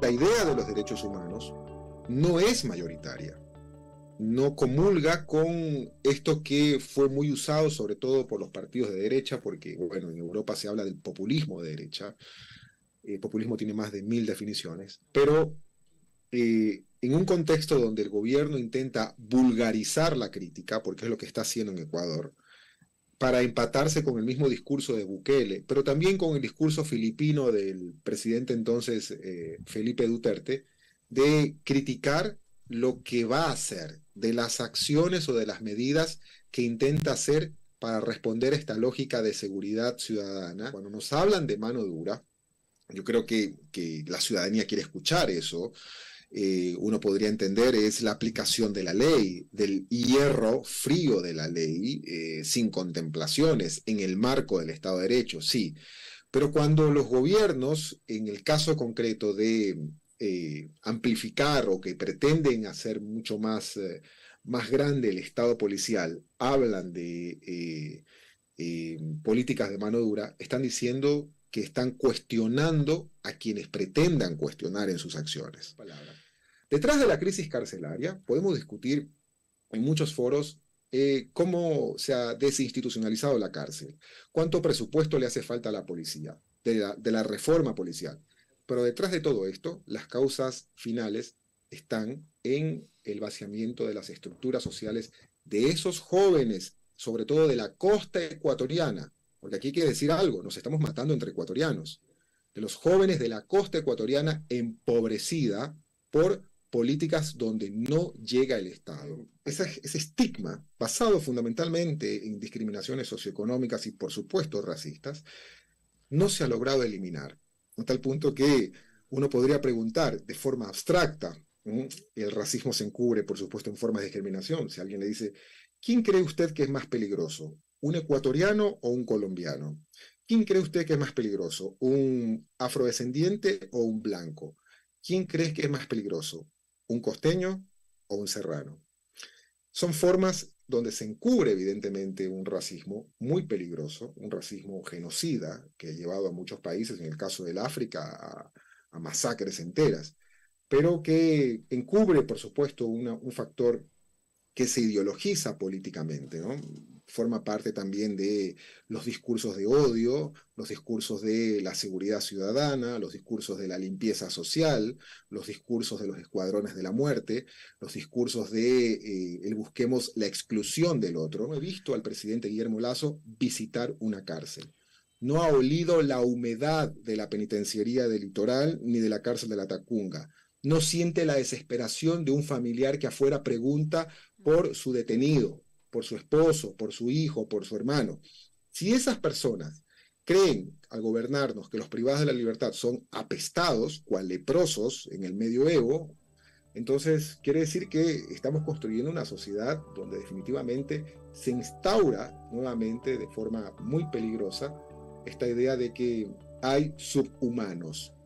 la idea de los derechos humanos no es mayoritaria, no comulga con esto que fue muy usado sobre todo por los partidos de derecha, porque bueno, en Europa se habla del populismo de derecha, el eh, populismo tiene más de mil definiciones, pero eh, en un contexto donde el gobierno intenta vulgarizar la crítica, porque es lo que está haciendo en Ecuador, para empatarse con el mismo discurso de Bukele, pero también con el discurso filipino del presidente entonces eh, Felipe Duterte, de criticar lo que va a hacer, de las acciones o de las medidas que intenta hacer para responder a esta lógica de seguridad ciudadana. Cuando nos hablan de mano dura, yo creo que la ciudadanía quiere escuchar eso, eh, uno podría entender es la aplicación de la ley, del hierro frío de la ley, eh, sin contemplaciones, en el marco del Estado de Derecho, sí. Pero cuando los gobiernos, en el caso concreto de eh, amplificar o que pretenden hacer mucho más, más grande el Estado policial, hablan de políticas de mano dura, están diciendo que están cuestionando a quienes pretendan cuestionar en sus acciones. Detrás de la crisis carcelaria podemos discutir en muchos foros eh, cómo se ha desinstitucionalizado la cárcel, cuánto presupuesto le hace falta a la policía, de la reforma policial. Pero detrás de todo esto, las causas finales están en el vaciamiento de las estructuras sociales de esos jóvenes, sobre todo de la costa ecuatoriana, porque aquí hay que decir algo, nos estamos matando entre ecuatorianos. De los jóvenes de la costa ecuatoriana empobrecida por políticas donde no llega el Estado. Ese, estigma, basado fundamentalmente en discriminaciones socioeconómicas y por supuesto racistas, no se ha logrado eliminar. A tal punto que uno podría preguntar de forma abstracta, el racismo se encubre por supuesto en formas de discriminación. Si alguien le dice, ¿quién cree usted que es más peligroso? un ecuatoriano o un colombiano? ¿Quién cree usted que es más peligroso? ¿Un afrodescendiente o un blanco? ¿Quién cree que es más peligroso? ¿Un costeño o un serrano? Son formas donde se encubre evidentemente un racismo muy peligroso, un racismo genocida que ha llevado a muchos países, en el caso del África, a, masacres enteras, pero que encubre, por supuesto, un factor que se ideologiza políticamente. ¿no? forma parte también de los discursos de odio, los discursos de la seguridad ciudadana, los discursos de la limpieza social, los discursos de los escuadrones de la muerte, los discursos de eh, el busquemos la exclusión del otro. He visto al presidente Guillermo Lazo visitar una cárcel. No ha olido la humedad de la penitenciaría del litoral ni de la cárcel de la Tacunga no siente la desesperación de un familiar que afuera pregunta por su detenido, por su esposo, por su hijo, por su hermano. Si esas personas creen al gobernarnos que los privados de la libertad son apestados, cual leprosos en el medioevo, entonces quiere decir que estamos construyendo una sociedad donde definitivamente se instaura nuevamente de forma muy peligrosa esta idea de que hay subhumanos,